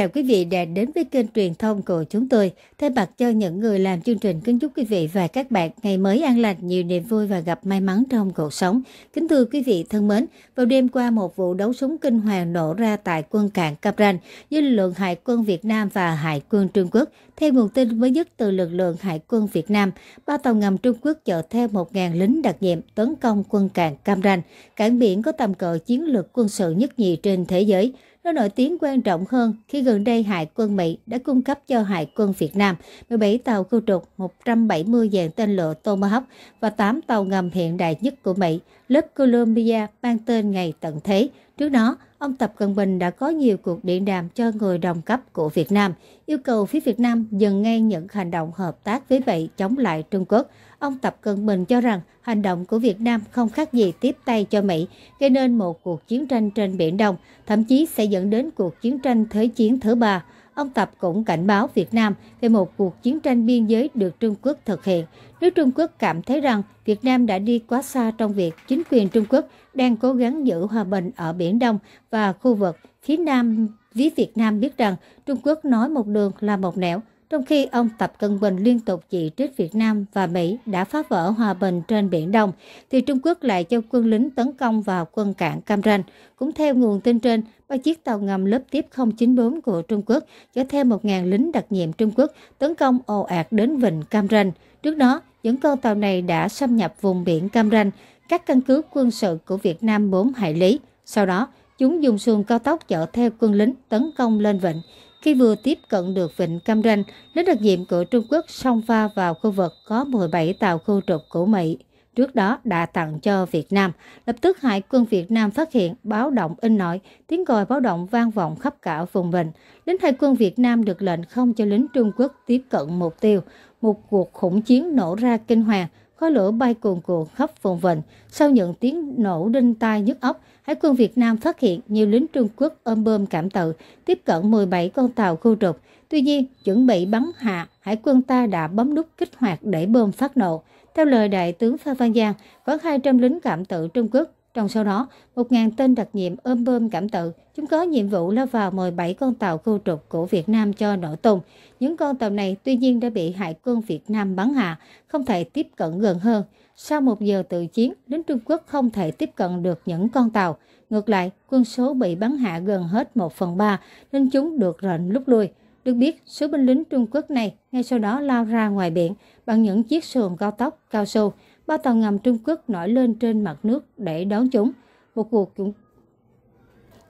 Chào quý vị đã đến với kênh truyền thông của chúng tôi. Thay mặt cho những người làm chương trình kính chúc quý vị và các bạn ngày mới an lành, nhiều niềm vui và gặp may mắn trong cuộc sống. Kính thưa quý vị thân mến, vào đêm qua một vụ đấu súng kinh hoàng nổ ra tại quân cảng Cam Ranh với lực lượng Hải quân Việt Nam và Hải quân Trung Quốc. Theo nguồn tin mới nhất từ lực lượng Hải quân Việt Nam, ba tàu ngầm Trung Quốc chở theo 1.000 lính đặc nhiệm tấn công quân cảng Cam Ranh, cảng biển có tầm cỡ chiến lược quân sự nhất nhì trên thế giới. Nó nổi tiếng quan trọng hơn khi gần đây Hải quân Mỹ đã cung cấp cho Hải quân Việt Nam 17 tàu khu trục 170 dàn tên lửa Tomahawk và 8 tàu ngầm hiện đại nhất của Mỹ, lớp Columbia mang tên Ngày Tận Thế. Trước đó, ông Tập Cận Bình đã có nhiều cuộc điện đàm cho người đồng cấp của Việt Nam, yêu cầu phía Việt Nam dừng ngay những hành động hợp tác với vậy chống lại Trung Quốc. Ông Tập Cận Bình cho rằng hành động của Việt Nam không khác gì tiếp tay cho Mỹ, gây nên một cuộc chiến tranh trên Biển Đông, thậm chí sẽ dẫn đến cuộc chiến tranh Thế chiến thứ ba ông Tập cũng cảnh báo Việt Nam về một cuộc chiến tranh biên giới được Trung Quốc thực hiện. Nếu Trung Quốc cảm thấy rằng Việt Nam đã đi quá xa trong việc chính quyền Trung Quốc đang cố gắng giữ hòa bình ở Biển Đông và khu vực phía Nam, phía Việt Nam biết rằng Trung Quốc nói một đường là một nẻo, trong khi ông Tập Cận Bình liên tục chỉ trích Việt Nam và Mỹ đã phá vỡ hòa bình trên Biển Đông, thì Trung Quốc lại cho quân lính tấn công vào quân cảng Cam Ranh. Cũng theo nguồn tin trên, ba chiếc tàu ngầm lớp tiếp 094 của Trung Quốc chở theo 1.000 lính đặc nhiệm Trung Quốc tấn công ồ ạt đến Vịnh Cam Ranh. Trước đó, những con tàu này đã xâm nhập vùng biển Cam Ranh, các căn cứ quân sự của Việt Nam 4 hải lý. Sau đó, chúng dùng xuồng cao tốc chở theo quân lính tấn công lên vịnh. Khi vừa tiếp cận được vịnh Cam Ranh, lính đặc nhiệm của Trung Quốc xông pha vào khu vực có 17 tàu khu trục của Mỹ trước đó đã tặng cho Việt Nam. Lập tức Hải quân Việt Nam phát hiện báo động in nổi, tiếng gọi báo động vang vọng khắp cả vùng vịnh. Lính Hải quân Việt Nam được lệnh không cho lính Trung Quốc tiếp cận mục tiêu. Một cuộc khủng chiến nổ ra kinh hoàng, khói lửa bay cuồn cuộn khắp vùng vịnh. Sau những tiếng nổ đinh tai nhức óc, Hải quân Việt Nam phát hiện nhiều lính Trung Quốc ôm bơm cảm tự, tiếp cận 17 con tàu khu trục. Tuy nhiên, chuẩn bị bắn hạ, hải quân ta đã bấm nút kích hoạt để bơm phát nổ. Theo lời Đại tướng Phan Văn Giang, có 200 lính cảm tự Trung Quốc trong sau đó, 1.000 tên đặc nhiệm ôm bơm cảm tự, chúng có nhiệm vụ lao vào 17 con tàu khu trục của Việt Nam cho nổ tung. Những con tàu này tuy nhiên đã bị Hải quân Việt Nam bắn hạ, không thể tiếp cận gần hơn. Sau một giờ tự chiến, lính Trung Quốc không thể tiếp cận được những con tàu. Ngược lại, quân số bị bắn hạ gần hết 1 phần 3 nên chúng được rệnh lúc lui. Được biết, số binh lính Trung Quốc này ngay sau đó lao ra ngoài biển bằng những chiếc xuồng cao tốc, cao su. Ba tàu ngầm Trung Quốc nổi lên trên mặt nước để đón chúng. Một cuộc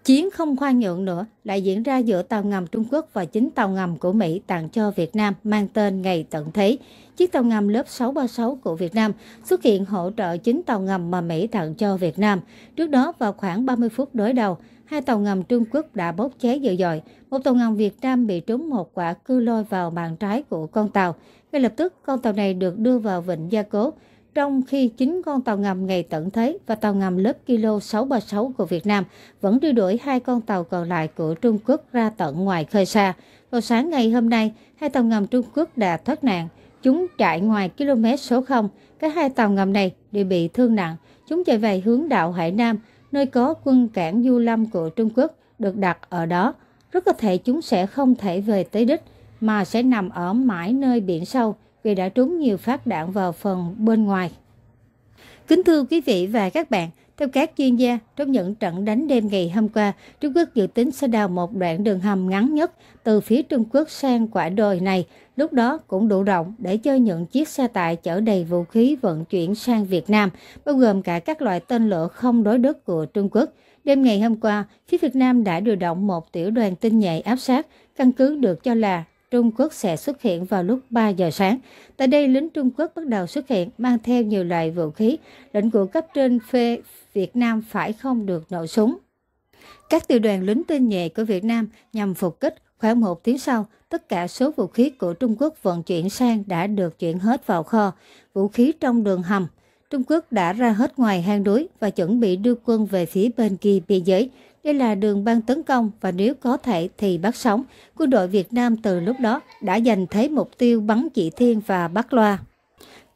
Chiến không khoan nhượng nữa lại diễn ra giữa tàu ngầm Trung Quốc và chính tàu ngầm của Mỹ tặng cho Việt Nam mang tên Ngày Tận Thế. Chiếc tàu ngầm lớp 636 của Việt Nam xuất hiện hỗ trợ chính tàu ngầm mà Mỹ tặng cho Việt Nam. Trước đó vào khoảng 30 phút đối đầu, hai tàu ngầm Trung Quốc đã bốc cháy dữ dội. Một tàu ngầm Việt Nam bị trúng một quả cư lôi vào bàn trái của con tàu. Ngay lập tức, con tàu này được đưa vào vịnh Gia Cố trong khi chính con tàu ngầm ngày tận thế và tàu ngầm lớp Kilo 636 của Việt Nam vẫn đưa đuổi hai con tàu còn lại của Trung Quốc ra tận ngoài khơi xa. Vào sáng ngày hôm nay, hai tàu ngầm Trung Quốc đã thoát nạn. Chúng chạy ngoài km số 0. Các hai tàu ngầm này đều bị thương nặng. Chúng chạy về hướng đảo Hải Nam, nơi có quân cảng Du Lâm của Trung Quốc được đặt ở đó. Rất có thể chúng sẽ không thể về tới đích mà sẽ nằm ở mãi nơi biển sâu vì đã trúng nhiều phát đạn vào phần bên ngoài. Kính thưa quý vị và các bạn, theo các chuyên gia, trong những trận đánh đêm ngày hôm qua, Trung Quốc dự tính sẽ đào một đoạn đường hầm ngắn nhất từ phía Trung Quốc sang quả đồi này, lúc đó cũng đủ rộng để cho những chiếc xe tải chở đầy vũ khí vận chuyển sang Việt Nam, bao gồm cả các loại tên lửa không đối đất của Trung Quốc. Đêm ngày hôm qua, phía Việt Nam đã điều động một tiểu đoàn tinh nhuệ áp sát, căn cứ được cho là Trung Quốc sẽ xuất hiện vào lúc 3 giờ sáng. Tại đây, lính Trung Quốc bắt đầu xuất hiện, mang theo nhiều loại vũ khí. Lệnh của cấp trên phê Việt Nam phải không được nổ súng. Các tiểu đoàn lính tên nhẹ của Việt Nam nhằm phục kích Khoảng một tiếng sau, tất cả số vũ khí của Trung Quốc vận chuyển sang đã được chuyển hết vào kho, vũ khí trong đường hầm. Trung Quốc đã ra hết ngoài hang núi và chuẩn bị đưa quân về phía bên kia biên giới. Đây là đường băng tấn công và nếu có thể thì bắt sống. Quân đội Việt Nam từ lúc đó đã giành thấy mục tiêu bắn chỉ Thiên và bắt loa.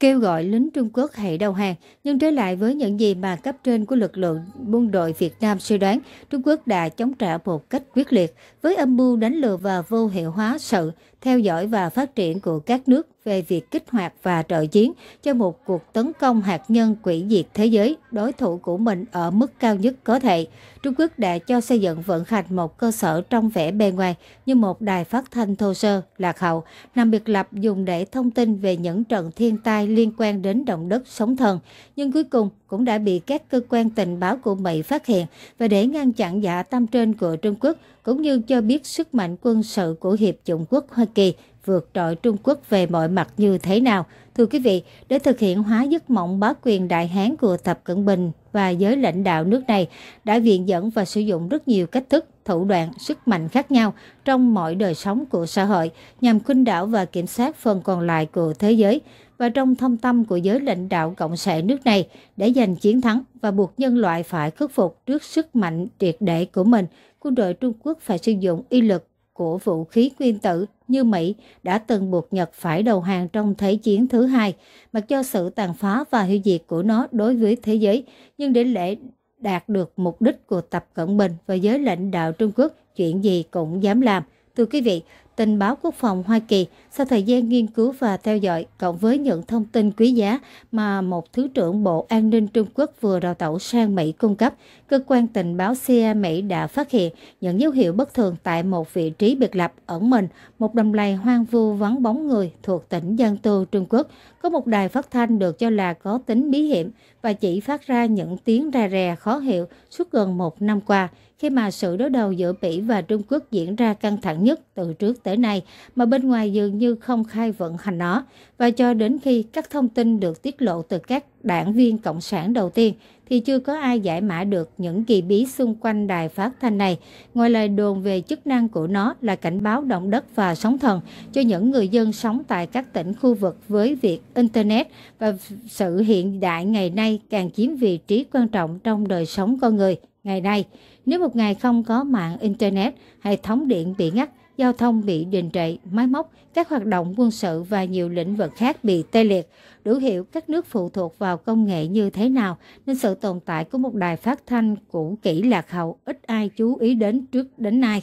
Kêu gọi lính Trung Quốc hãy đầu hàng, nhưng trở lại với những gì mà cấp trên của lực lượng quân đội Việt Nam suy đoán, Trung Quốc đã chống trả một cách quyết liệt với âm mưu đánh lừa và vô hiệu hóa sự theo dõi và phát triển của các nước về việc kích hoạt và trợ chiến cho một cuộc tấn công hạt nhân quỷ diệt thế giới đối thủ của mình ở mức cao nhất có thể. Trung Quốc đã cho xây dựng vận hành một cơ sở trong vẻ bề ngoài như một đài phát thanh thô sơ, lạc hậu, nằm biệt lập dùng để thông tin về những trận thiên tai liên quan đến động đất sóng thần, nhưng cuối cùng cũng đã bị các cơ quan tình báo của Mỹ phát hiện và để ngăn chặn giả tâm trên của Trung Quốc cũng như cho biết sức mạnh quân sự của Hiệp chủng quốc Hoa Kỳ vượt trội Trung Quốc về mọi mặt như thế nào. Thưa quý vị, để thực hiện hóa giấc mộng bá quyền đại hán của Tập Cận Bình và giới lãnh đạo nước này đã viện dẫn và sử dụng rất nhiều cách thức, thủ đoạn, sức mạnh khác nhau trong mọi đời sống của xã hội nhằm khuynh đảo và kiểm soát phần còn lại của thế giới và trong thâm tâm của giới lãnh đạo cộng sản nước này để giành chiến thắng và buộc nhân loại phải khắc phục trước sức mạnh triệt để của mình quân đội Trung Quốc phải sử dụng y lực của vũ khí nguyên tử như Mỹ đã từng buộc Nhật phải đầu hàng trong Thế chiến thứ hai, mặc cho sự tàn phá và hủy diệt của nó đối với thế giới, nhưng để lễ đạt được mục đích của Tập Cận Bình và giới lãnh đạo Trung Quốc chuyện gì cũng dám làm. Thưa quý vị, tình báo quốc phòng Hoa Kỳ sau thời gian nghiên cứu và theo dõi cộng với những thông tin quý giá mà một Thứ trưởng Bộ An ninh Trung Quốc vừa đào tẩu sang Mỹ cung cấp cơ quan tình báo CIA Mỹ đã phát hiện những dấu hiệu bất thường tại một vị trí biệt lập ẩn mình, một đầm lầy hoang vu vắng bóng người thuộc tỉnh Giang Tô, Trung Quốc. Có một đài phát thanh được cho là có tính bí hiểm và chỉ phát ra những tiếng ra rè khó hiểu suốt gần một năm qua khi mà sự đối đầu giữa Mỹ và Trung Quốc diễn ra căng thẳng nhất từ trước tới nay mà bên ngoài dường như không khai vận hành nó và cho đến khi các thông tin được tiết lộ từ các đảng viên Cộng sản đầu tiên thì chưa có ai giải mã được những kỳ bí xung quanh đài phát thanh này. Ngoài lời đồn về chức năng của nó là cảnh báo động đất và sóng thần cho những người dân sống tại các tỉnh khu vực với việc Internet và sự hiện đại ngày nay càng chiếm vị trí quan trọng trong đời sống con người ngày nay. Nếu một ngày không có mạng Internet, hệ thống điện bị ngắt, giao thông bị đình trệ, máy móc, các hoạt động quân sự và nhiều lĩnh vực khác bị tê liệt. Đủ hiểu các nước phụ thuộc vào công nghệ như thế nào nên sự tồn tại của một đài phát thanh cũ kỹ lạc hậu ít ai chú ý đến trước đến nay.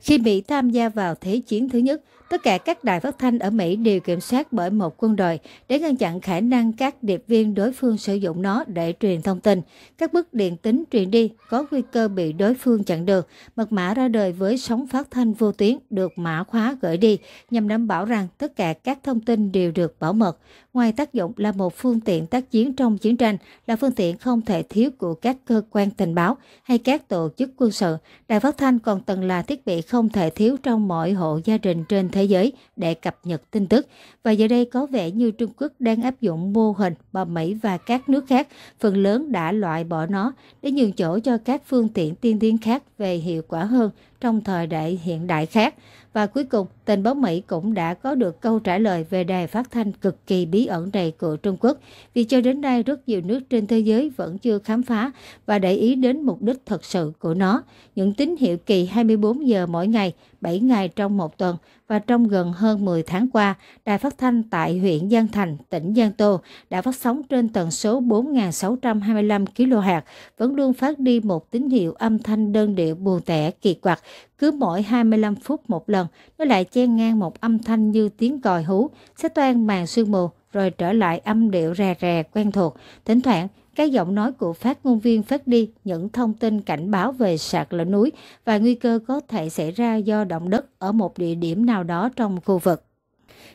Khi Mỹ tham gia vào Thế chiến thứ nhất, Tất cả các đài phát thanh ở Mỹ đều kiểm soát bởi một quân đội để ngăn chặn khả năng các điệp viên đối phương sử dụng nó để truyền thông tin. Các bức điện tính truyền đi có nguy cơ bị đối phương chặn được. Mật mã ra đời với sóng phát thanh vô tuyến được mã khóa gửi đi nhằm đảm bảo rằng tất cả các thông tin đều được bảo mật. Ngoài tác dụng là một phương tiện tác chiến trong chiến tranh, là phương tiện không thể thiếu của các cơ quan tình báo hay các tổ chức quân sự, đài phát thanh còn từng là thiết bị không thể thiếu trong mọi hộ gia đình trên thế thế giới để cập nhật tin tức. Và giờ đây có vẻ như Trung Quốc đang áp dụng mô hình mà Mỹ và các nước khác phần lớn đã loại bỏ nó để nhường chỗ cho các phương tiện tiên tiến khác về hiệu quả hơn trong thời đại hiện đại khác. Và cuối cùng, tình báo Mỹ cũng đã có được câu trả lời về đài phát thanh cực kỳ bí ẩn này của Trung Quốc, vì cho đến nay rất nhiều nước trên thế giới vẫn chưa khám phá và để ý đến mục đích thật sự của nó. Những tín hiệu kỳ 24 giờ mỗi ngày, 7 ngày trong một tuần và trong gần hơn 10 tháng qua, đài phát thanh tại huyện Giang Thành, tỉnh Giang Tô đã phát sóng trên tần số 4.625 kHz, vẫn luôn phát đi một tín hiệu âm thanh đơn điệu buồn tẻ kỳ quặc cứ mỗi 25 phút một lần, nó lại chen ngang một âm thanh như tiếng còi hú, sẽ toan màn sương mù, rồi trở lại âm điệu rè rè quen thuộc. Thỉnh thoảng, cái giọng nói của phát ngôn viên phát đi những thông tin cảnh báo về sạt lở núi và nguy cơ có thể xảy ra do động đất ở một địa điểm nào đó trong khu vực.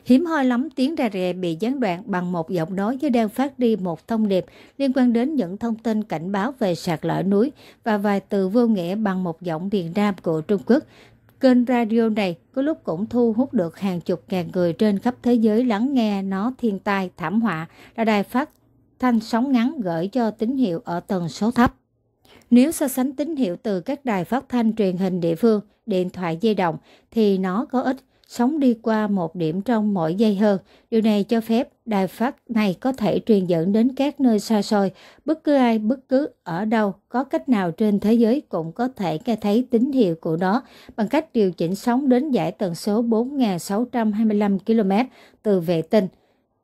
Hiếm hoi lắm tiếng ra rệ bị gián đoạn bằng một giọng nói như đang phát đi một thông điệp liên quan đến những thông tin cảnh báo về sạt lở núi và vài từ vô nghĩa bằng một giọng miền Nam của Trung Quốc. Kênh radio này có lúc cũng thu hút được hàng chục ngàn người trên khắp thế giới lắng nghe nó thiên tai, thảm họa là đài phát thanh sóng ngắn gửi cho tín hiệu ở tần số thấp. Nếu so sánh tín hiệu từ các đài phát thanh truyền hình địa phương, điện thoại di động thì nó có ích sóng đi qua một điểm trong mỗi giây hơn. Điều này cho phép đài phát này có thể truyền dẫn đến các nơi xa xôi. Bất cứ ai, bất cứ ở đâu, có cách nào trên thế giới cũng có thể nghe thấy tín hiệu của nó bằng cách điều chỉnh sóng đến giải tần số 4.625 km từ vệ tinh.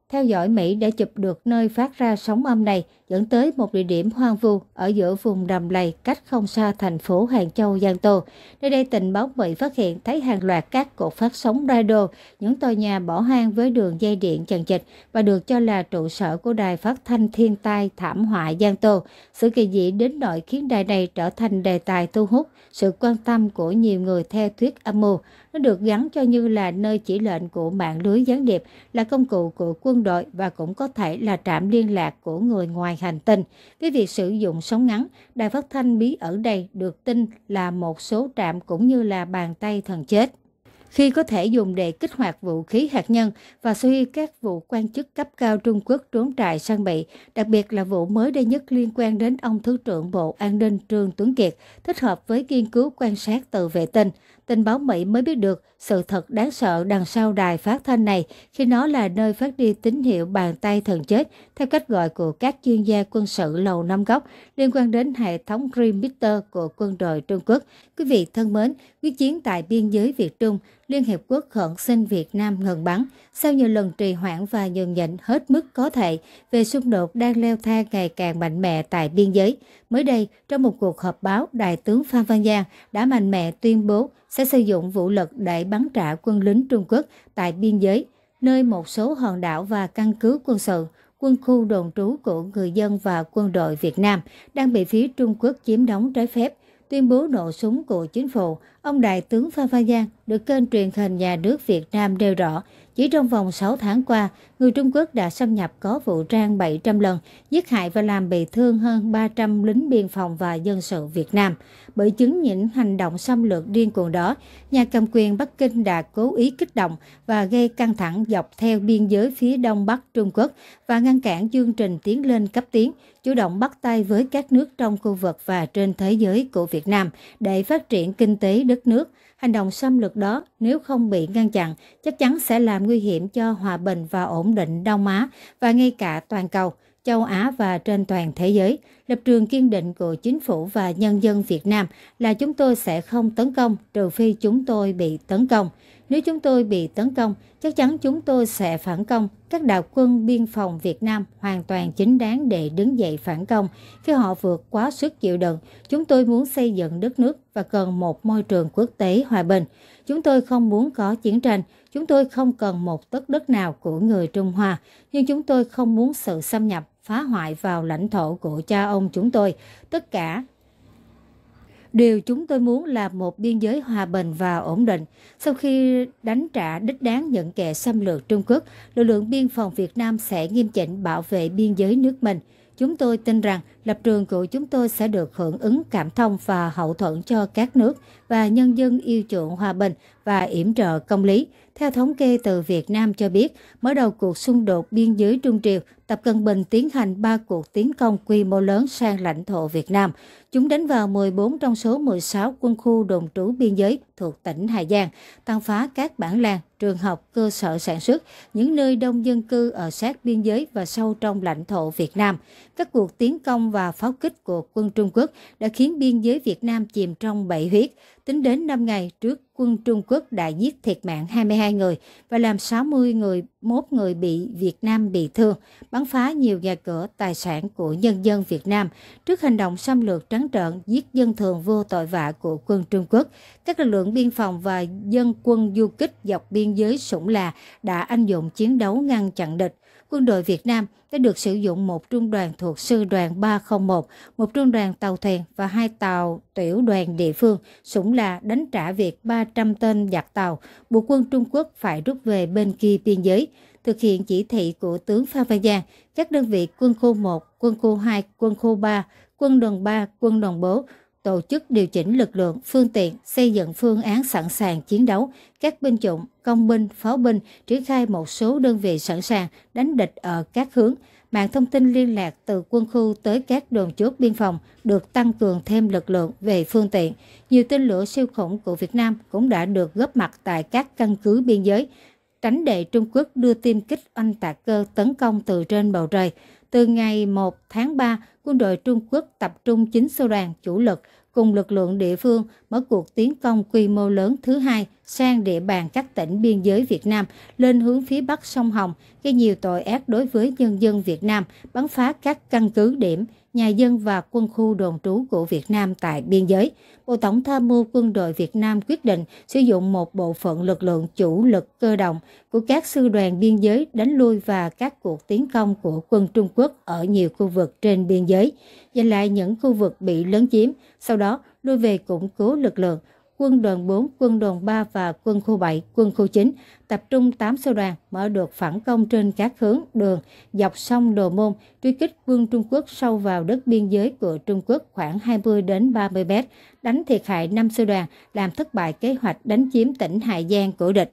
Theo dõi Mỹ đã chụp được nơi phát ra sóng âm này, dẫn tới một địa điểm hoang vu ở giữa vùng đầm lầy cách không xa thành phố Hàng Châu, Giang Tô. Nơi đây tình báo bị phát hiện thấy hàng loạt các cột phát sóng radio, những tòa nhà bỏ hoang với đường dây điện chằng chịt và được cho là trụ sở của đài phát thanh thiên tai thảm họa Giang Tô. Sự kỳ dị đến nỗi khiến đài này trở thành đề tài thu hút sự quan tâm của nhiều người theo thuyết âm mưu. Nó được gắn cho như là nơi chỉ lệnh của mạng lưới gián điệp, là công cụ của quân đội và cũng có thể là trạm liên lạc của người ngoài hành tinh. Với việc sử dụng sóng ngắn, đài phát thanh bí ở đây được tin là một số trạm cũng như là bàn tay thần chết khi có thể dùng để kích hoạt vũ khí hạt nhân và suy các vụ quan chức cấp cao Trung Quốc trốn trại sang Mỹ, đặc biệt là vụ mới đây nhất liên quan đến ông Thứ trưởng Bộ An ninh Trương Tuấn Kiệt, thích hợp với nghiên cứu quan sát từ vệ tinh tin báo Mỹ mới biết được sự thật đáng sợ đằng sau đài phát thanh này khi nó là nơi phát đi tín hiệu bàn tay thần chết theo cách gọi của các chuyên gia quân sự lầu năm góc liên quan đến hệ thống Green Meter của quân đội Trung Quốc. Quý vị thân mến, quyết chiến tại biên giới Việt Trung, Liên Hiệp Quốc khẩn xin Việt Nam ngừng bắn. Sau nhiều lần trì hoãn và nhường nhịn hết mức có thể về xung đột đang leo thang ngày càng mạnh mẽ tại biên giới, mới đây trong một cuộc họp báo, Đại tướng Phan Văn Giang đã mạnh mẽ tuyên bố sẽ sử dụng vũ lực để bắn trả quân lính Trung Quốc tại biên giới, nơi một số hòn đảo và căn cứ quân sự, quân khu đồn trú của người dân và quân đội Việt Nam đang bị phía Trung Quốc chiếm đóng trái phép. Tuyên bố nổ súng của chính phủ, ông Đại tướng Phan Văn Giang được kênh truyền hình nhà nước Việt Nam đều rõ, chỉ trong vòng 6 tháng qua, người Trung Quốc đã xâm nhập có vũ trang 700 lần, giết hại và làm bị thương hơn 300 lính biên phòng và dân sự Việt Nam. Bởi chứng những hành động xâm lược điên cuồng đó, nhà cầm quyền Bắc Kinh đã cố ý kích động và gây căng thẳng dọc theo biên giới phía đông bắc Trung Quốc và ngăn cản chương trình tiến lên cấp tiến, chủ động bắt tay với các nước trong khu vực và trên thế giới của Việt Nam để phát triển kinh tế đất nước. Hành động xâm lược đó, nếu không bị ngăn chặn, chắc chắn sẽ làm nguy hiểm cho hòa bình và ổn định Đông Á và ngay cả toàn cầu, châu Á và trên toàn thế giới. Lập trường kiên định của chính phủ và nhân dân Việt Nam là chúng tôi sẽ không tấn công trừ phi chúng tôi bị tấn công. Nếu chúng tôi bị tấn công, chắc chắn chúng tôi sẽ phản công. Các đạo quân biên phòng Việt Nam hoàn toàn chính đáng để đứng dậy phản công. Khi họ vượt quá sức chịu đựng, chúng tôi muốn xây dựng đất nước và cần một môi trường quốc tế hòa bình. Chúng tôi không muốn có chiến tranh, chúng tôi không cần một tấc đất nào của người Trung Hoa, nhưng chúng tôi không muốn sự xâm nhập phá hoại vào lãnh thổ của cha ông chúng tôi. Tất cả Điều chúng tôi muốn là một biên giới hòa bình và ổn định. Sau khi đánh trả đích đáng những kẻ xâm lược Trung Quốc, lực lượng biên phòng Việt Nam sẽ nghiêm chỉnh bảo vệ biên giới nước mình. Chúng tôi tin rằng lập trường của chúng tôi sẽ được hưởng ứng cảm thông và hậu thuẫn cho các nước và nhân dân yêu chuộng hòa bình và yểm trợ công lý. Theo thống kê từ Việt Nam cho biết, mở đầu cuộc xung đột biên giới Trung Triều Tập Cận Bình tiến hành 3 cuộc tiến công quy mô lớn sang lãnh thổ Việt Nam. Chúng đánh vào 14 trong số 16 quân khu đồn trú biên giới thuộc tỉnh Hà Giang, tàn phá các bản làng, trường học, cơ sở sản xuất, những nơi đông dân cư ở sát biên giới và sâu trong lãnh thổ Việt Nam. Các cuộc tiến công và pháo kích của quân Trung Quốc đã khiến biên giới Việt Nam chìm trong bẫy huyết. Tính đến 5 ngày trước, quân Trung Quốc đã giết thiệt mạng 22 người và làm 60 người một người bị Việt Nam bị thương, bắn phá nhiều nhà cửa, tài sản của nhân dân Việt Nam. Trước hành động xâm lược trắng trợn, giết dân thường vô tội vạ của quân Trung Quốc, các lực lượng biên phòng và dân quân du kích dọc biên giới Sủng Là đã anh dũng chiến đấu ngăn chặn địch, quân đội Việt Nam đã được sử dụng một trung đoàn thuộc sư đoàn 301, một trung đoàn tàu thuyền và hai tàu tiểu đoàn địa phương, súng là đánh trả việc 300 tên giặc tàu, buộc quân Trung Quốc phải rút về bên kia biên giới. Thực hiện chỉ thị của tướng Phan Văn Giang, các đơn vị quân khu 1, quân khu 2, quân khu 3, quân đoàn 3, quân đoàn 4 tổ chức điều chỉnh lực lượng, phương tiện, xây dựng phương án sẵn sàng chiến đấu, các binh chủng, công binh, pháo binh, triển khai một số đơn vị sẵn sàng đánh địch ở các hướng. Mạng thông tin liên lạc từ quân khu tới các đồn chốt biên phòng được tăng cường thêm lực lượng về phương tiện. Nhiều tên lửa siêu khủng của Việt Nam cũng đã được góp mặt tại các căn cứ biên giới, tránh để Trung Quốc đưa tiêm kích oanh tạc cơ tấn công từ trên bầu trời từ ngày 1 tháng 3, quân đội Trung Quốc tập trung chính sư đoàn chủ lực cùng lực lượng địa phương mở cuộc tiến công quy mô lớn thứ hai – sang địa bàn các tỉnh biên giới Việt Nam lên hướng phía bắc sông Hồng, gây nhiều tội ác đối với nhân dân Việt Nam, bắn phá các căn cứ điểm, nhà dân và quân khu đồn trú của Việt Nam tại biên giới. Bộ Tổng tham mưu quân đội Việt Nam quyết định sử dụng một bộ phận lực lượng chủ lực cơ động của các sư đoàn biên giới đánh lui và các cuộc tiến công của quân Trung Quốc ở nhiều khu vực trên biên giới, giành lại những khu vực bị lấn chiếm, sau đó lui về củng cố lực lượng, quân đoàn 4, quân đoàn 3 và quân khu 7, quân khu 9 tập trung 8 sư đoàn mở được phản công trên các hướng đường dọc sông Đồ Môn, truy kích quân Trung Quốc sâu vào đất biên giới của Trung Quốc khoảng 20 đến 30 mét, đánh thiệt hại 5 sư đoàn, làm thất bại kế hoạch đánh chiếm tỉnh Hải Giang của địch.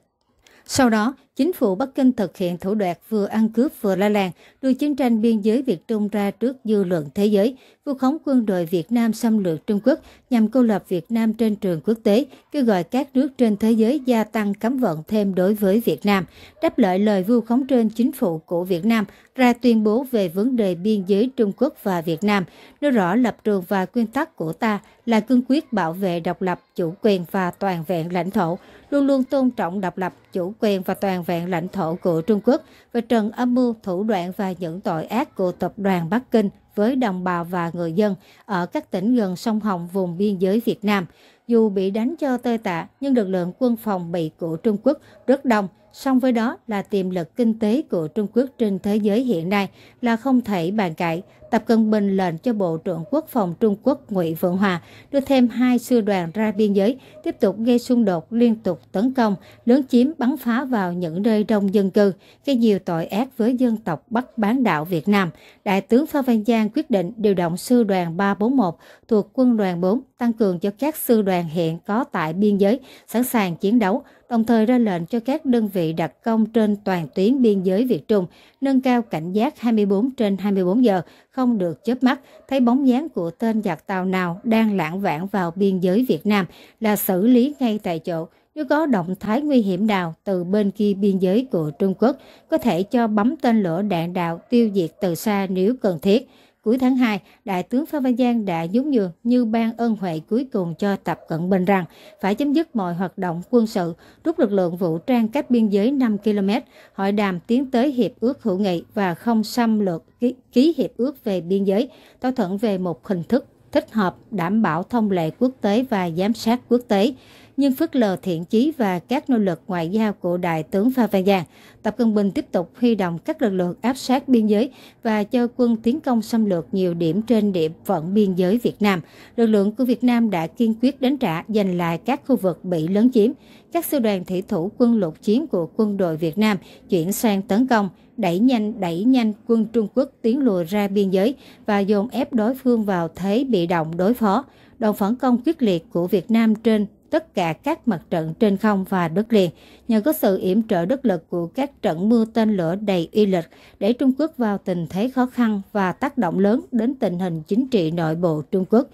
Sau đó, Chính phủ Bắc Kinh thực hiện thủ đoạt vừa ăn cướp vừa la làng, đưa chiến tranh biên giới Việt Trung ra trước dư luận thế giới, vu khống quân đội Việt Nam xâm lược Trung Quốc nhằm cô lập Việt Nam trên trường quốc tế, kêu gọi các nước trên thế giới gia tăng cấm vận thêm đối với Việt Nam, đáp lại lời vu khống trên chính phủ của Việt Nam ra tuyên bố về vấn đề biên giới Trung Quốc và Việt Nam, nêu rõ lập trường và nguyên tắc của ta là cương quyết bảo vệ độc lập, chủ quyền và toàn vẹn lãnh thổ, luôn luôn tôn trọng độc lập, chủ quyền và toàn vẹn lãnh thổ của Trung Quốc và trần âm mưu thủ đoạn và những tội ác của tập đoàn Bắc Kinh với đồng bào và người dân ở các tỉnh gần sông Hồng vùng biên giới Việt Nam. Dù bị đánh cho tơi tạ, nhưng lực lượng quân phòng bị của Trung Quốc rất đông, song với đó là tiềm lực kinh tế của Trung Quốc trên thế giới hiện nay là không thể bàn cãi. Tập Cận Bình lệnh cho Bộ trưởng Quốc phòng Trung Quốc Ngụy Vượng Hòa đưa thêm hai sư đoàn ra biên giới, tiếp tục gây xung đột liên tục tấn công, lớn chiếm bắn phá vào những nơi đông dân cư, gây nhiều tội ác với dân tộc Bắc bán đảo Việt Nam. Đại tướng Phan Văn Giang quyết định điều động sư đoàn 341 thuộc quân đoàn 4 tăng cường cho các sư đoàn hiện có tại biên giới, sẵn sàng chiến đấu, đồng thời ra lệnh cho các đơn vị đặc công trên toàn tuyến biên giới Việt Trung nâng cao cảnh giác 24 trên 24 giờ, không được chớp mắt, thấy bóng dáng của tên giặc tàu nào đang lãng vãng vào biên giới Việt Nam là xử lý ngay tại chỗ. Nếu có động thái nguy hiểm nào từ bên kia biên giới của Trung Quốc, có thể cho bấm tên lửa đạn đạo tiêu diệt từ xa nếu cần thiết cuối tháng 2, Đại tướng Phan Văn Giang đã dúng dường như ban ân huệ cuối cùng cho Tập Cận Bình rằng phải chấm dứt mọi hoạt động quân sự, rút lực lượng vũ trang cách biên giới 5 km, hội đàm tiến tới hiệp ước hữu nghị và không xâm lược ký, ký hiệp ước về biên giới, thỏa thuận về một hình thức thích hợp đảm bảo thông lệ quốc tế và giám sát quốc tế nhưng phớt lờ thiện chí và các nỗ lực ngoại giao của đại tướng phan Văn Giang. Tập Cận Bình tiếp tục huy động các lực lượng áp sát biên giới và cho quân tiến công xâm lược nhiều điểm trên địa phận biên giới Việt Nam. Lực lượng của Việt Nam đã kiên quyết đánh trả giành lại các khu vực bị lớn chiếm. Các sư đoàn thủy thủ quân lục chiến của quân đội Việt Nam chuyển sang tấn công, đẩy nhanh đẩy nhanh quân Trung Quốc tiến lùi ra biên giới và dồn ép đối phương vào thế bị động đối phó. Đòn phản công quyết liệt của Việt Nam trên tất cả các mặt trận trên không và đất liền, nhờ có sự yểm trợ đất lực của các trận mưa tên lửa đầy uy lực để Trung Quốc vào tình thế khó khăn và tác động lớn đến tình hình chính trị nội bộ Trung Quốc.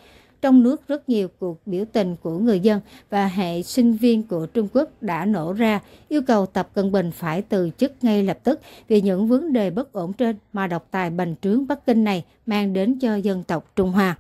Trong nước rất nhiều cuộc biểu tình của người dân và hệ sinh viên của Trung Quốc đã nổ ra yêu cầu Tập Cận Bình phải từ chức ngay lập tức vì những vấn đề bất ổn trên mà độc tài bành trướng Bắc Kinh này mang đến cho dân tộc Trung Hoa.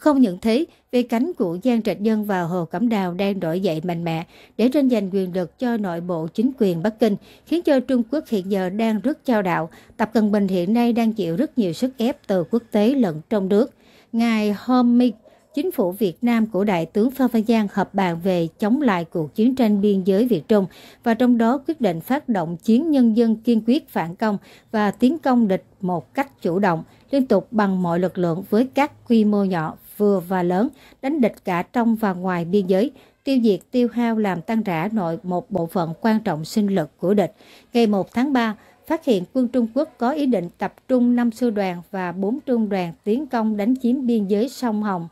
Không những thế, về cánh của Giang Trạch Dân và Hồ Cẩm Đào đang nổi dậy mạnh mẽ để tranh giành quyền lực cho nội bộ chính quyền Bắc Kinh, khiến cho Trung Quốc hiện giờ đang rất trao đạo. Tập Cận Bình hiện nay đang chịu rất nhiều sức ép từ quốc tế lẫn trong nước. Ngài Hôm Minh chính phủ Việt Nam của Đại tướng Phan Văn Giang hợp bàn về chống lại cuộc chiến tranh biên giới Việt Trung và trong đó quyết định phát động chiến nhân dân kiên quyết phản công và tiến công địch một cách chủ động, liên tục bằng mọi lực lượng với các quy mô nhỏ vừa và lớn, đánh địch cả trong và ngoài biên giới, tiêu diệt tiêu hao làm tăng rã nội một bộ phận quan trọng sinh lực của địch. Ngày 1 tháng 3, phát hiện quân Trung Quốc có ý định tập trung 5 sư đoàn và 4 trung đoàn tiến công đánh chiếm biên giới sông Hồng.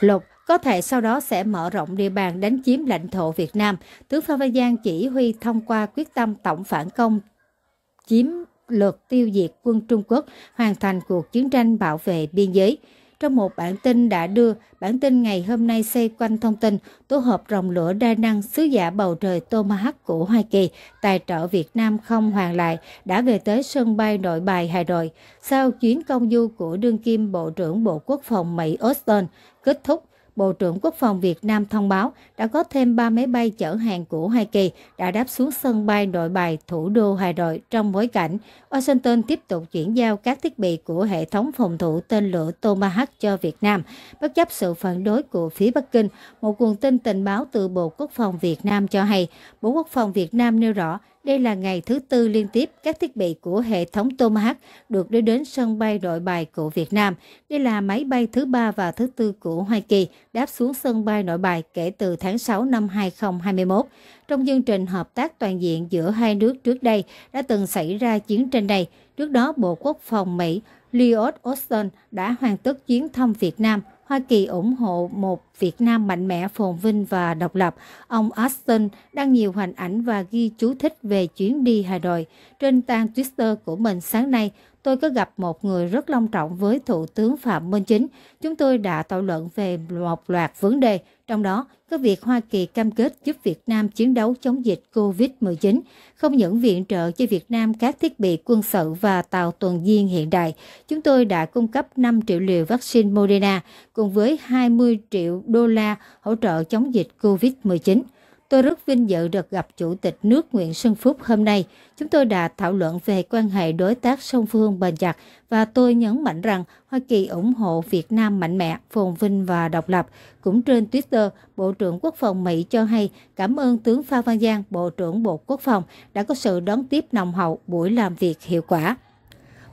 Lục có thể sau đó sẽ mở rộng địa bàn đánh chiếm lãnh thổ Việt Nam. Tướng Phan Văn Giang chỉ huy thông qua quyết tâm tổng phản công chiếm lược tiêu diệt quân Trung Quốc, hoàn thành cuộc chiến tranh bảo vệ biên giới trong một bản tin đã đưa, bản tin ngày hôm nay xoay quanh thông tin tổ hợp rồng lửa đa năng sứ giả bầu trời Tomahawk của Hoa Kỳ tài trợ Việt Nam không hoàn lại đã về tới sân bay nội bài Hà Nội sau chuyến công du của đương kim Bộ trưởng Bộ Quốc phòng Mỹ Austin kết thúc Bộ trưởng Quốc phòng Việt Nam thông báo đã có thêm 3 máy bay chở hàng của Hoa Kỳ đã đáp xuống sân bay nội bài thủ đô Hà Nội trong bối cảnh Washington tiếp tục chuyển giao các thiết bị của hệ thống phòng thủ tên lửa Tomahawk cho Việt Nam. Bất chấp sự phản đối của phía Bắc Kinh, một nguồn tin tình báo từ Bộ Quốc phòng Việt Nam cho hay Bộ Quốc phòng Việt Nam nêu rõ đây là ngày thứ tư liên tiếp các thiết bị của hệ thống Tomahawk được đưa đến sân bay nội bài của Việt Nam. Đây là máy bay thứ ba và thứ tư của Hoa Kỳ đáp xuống sân bay nội bài kể từ tháng 6 năm 2021. Trong chương trình hợp tác toàn diện giữa hai nước trước đây đã từng xảy ra chiến tranh này. Trước đó, Bộ Quốc phòng Mỹ Lloyd Austin đã hoàn tất chuyến thăm Việt Nam Hoa Kỳ ủng hộ một Việt Nam mạnh mẽ, phồn vinh và độc lập. Ông Austin đăng nhiều hình ảnh và ghi chú thích về chuyến đi Hà Nội. Trên trang Twitter của mình sáng nay, tôi có gặp một người rất long trọng với Thủ tướng Phạm Minh Chính. Chúng tôi đã thảo luận về một loạt vấn đề, trong đó có việc Hoa Kỳ cam kết giúp Việt Nam chiến đấu chống dịch COVID-19, không những viện trợ cho Việt Nam các thiết bị quân sự và tàu tuần duyên hiện đại. Chúng tôi đã cung cấp 5 triệu liều vaccine Moderna cùng với 20 triệu đô la hỗ trợ chống dịch COVID-19. Tôi rất vinh dự được gặp Chủ tịch nước Nguyễn Xuân Phúc hôm nay. Chúng tôi đã thảo luận về quan hệ đối tác song phương bền chặt và tôi nhấn mạnh rằng Hoa Kỳ ủng hộ Việt Nam mạnh mẽ, phồn vinh và độc lập. Cũng trên Twitter, Bộ trưởng Quốc phòng Mỹ cho hay cảm ơn tướng pha Văn Giang, Bộ trưởng Bộ Quốc phòng đã có sự đón tiếp nồng hậu buổi làm việc hiệu quả.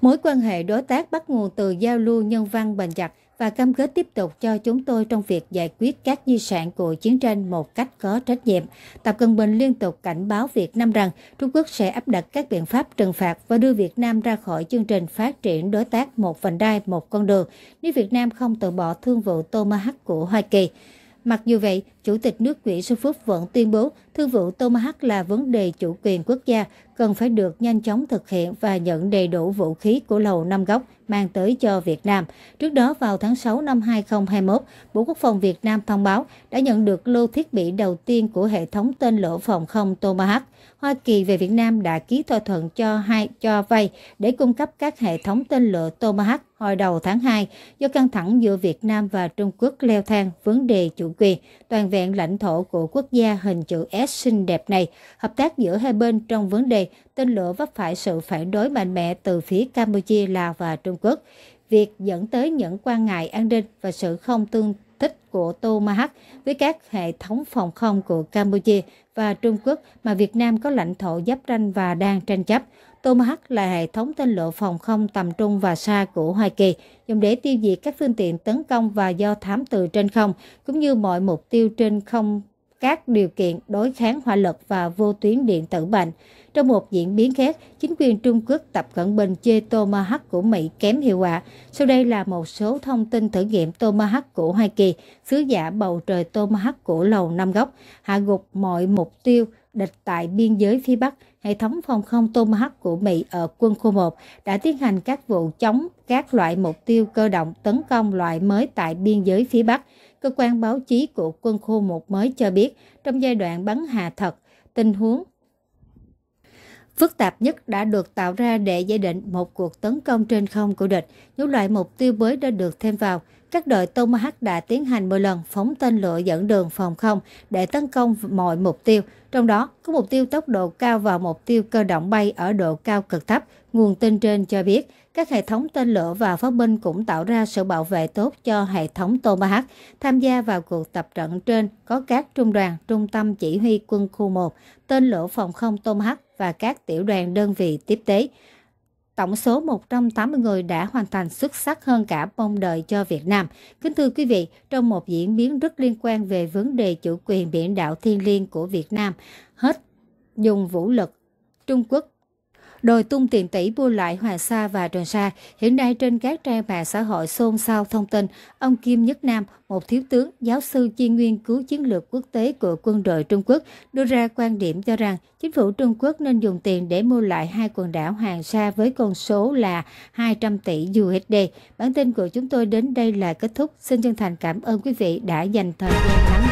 Mối quan hệ đối tác bắt nguồn từ giao lưu nhân văn bền chặt và cam kết tiếp tục cho chúng tôi trong việc giải quyết các di sản của chiến tranh một cách có trách nhiệm. Tập Cận Bình liên tục cảnh báo Việt Nam rằng Trung Quốc sẽ áp đặt các biện pháp trừng phạt và đưa Việt Nam ra khỏi chương trình phát triển đối tác một vành đai một con đường nếu Việt Nam không từ bỏ thương vụ Tomahawk của Hoa Kỳ. Mặc dù vậy, Chủ tịch nước Nguyễn Xuân Phúc vẫn tuyên bố thương vụ Tomahawk là vấn đề chủ quyền quốc gia, cần phải được nhanh chóng thực hiện và nhận đầy đủ vũ khí của Lầu Năm Góc mang tới cho Việt Nam. Trước đó vào tháng 6 năm 2021, Bộ Quốc phòng Việt Nam thông báo đã nhận được lô thiết bị đầu tiên của hệ thống tên lửa phòng không Tomahawk. Hoa Kỳ về Việt Nam đã ký thỏa thuận cho hai cho vay để cung cấp các hệ thống tên lửa Tomahawk hồi đầu tháng 2 do căng thẳng giữa Việt Nam và Trung Quốc leo thang vấn đề chủ quyền toàn vẹn vẹn lãnh thổ của quốc gia hình chữ S xinh đẹp này, hợp tác giữa hai bên trong vấn đề tên lửa vấp phải sự phản đối mạnh mẽ từ phía Campuchia, Lào và Trung Quốc. Việc dẫn tới những quan ngại an ninh và sự không tương thích của Tomahawk với các hệ thống phòng không của Campuchia và Trung Quốc mà Việt Nam có lãnh thổ giáp ranh và đang tranh chấp. Tomahawk là hệ thống tên lửa phòng không tầm trung và xa của Hoa Kỳ, dùng để tiêu diệt các phương tiện tấn công và do thám từ trên không, cũng như mọi mục tiêu trên không các điều kiện đối kháng hỏa lực và vô tuyến điện tử mạnh. Trong một diễn biến khác, chính quyền Trung Quốc tập cận bình chê Tomahawk của Mỹ kém hiệu quả. Sau đây là một số thông tin thử nghiệm Tomahawk của Hoa Kỳ, sứ giả bầu trời Tomahawk của Lầu Năm Góc, hạ gục mọi mục tiêu địch tại biên giới phía Bắc, hệ thống phòng không Tomahawk của Mỹ ở quân khu 1 đã tiến hành các vụ chống các loại mục tiêu cơ động tấn công loại mới tại biên giới phía Bắc. Cơ quan báo chí của quân khu 1 mới cho biết, trong giai đoạn bắn hạ thật, tình huống phức tạp nhất đã được tạo ra để giải định một cuộc tấn công trên không của địch. Những loại mục tiêu mới đã được thêm vào. Các đội Tomahawk đã tiến hành 10 lần phóng tên lửa dẫn đường phòng không để tấn công mọi mục tiêu, trong đó có mục tiêu tốc độ cao và mục tiêu cơ động bay ở độ cao cực thấp. Nguồn tin trên cho biết, các hệ thống tên lửa và pháo binh cũng tạo ra sự bảo vệ tốt cho hệ thống Tomahawk. Tham gia vào cuộc tập trận trên có các trung đoàn, trung tâm chỉ huy quân khu 1, tên lửa phòng không Tomahawk và các tiểu đoàn đơn vị tiếp tế tổng số 180 người đã hoàn thành xuất sắc hơn cả bông đời cho Việt Nam. Kính thưa quý vị, trong một diễn biến rất liên quan về vấn đề chủ quyền biển đảo thiên liêng của Việt Nam, hết dùng vũ lực, Trung Quốc Đòi tung tiền tỷ mua lại Hoàng Sa và Trường Sa, hiện nay trên các trang mạng xã hội xôn xao thông tin, ông Kim Nhất Nam, một thiếu tướng, giáo sư chuyên nghiên cứu chiến lược quốc tế của quân đội Trung Quốc, đưa ra quan điểm cho rằng chính phủ Trung Quốc nên dùng tiền để mua lại hai quần đảo Hoàng Sa với con số là 200 tỷ USD. Bản tin của chúng tôi đến đây là kết thúc. Xin chân thành cảm ơn quý vị đã dành thời gian lắng nghe.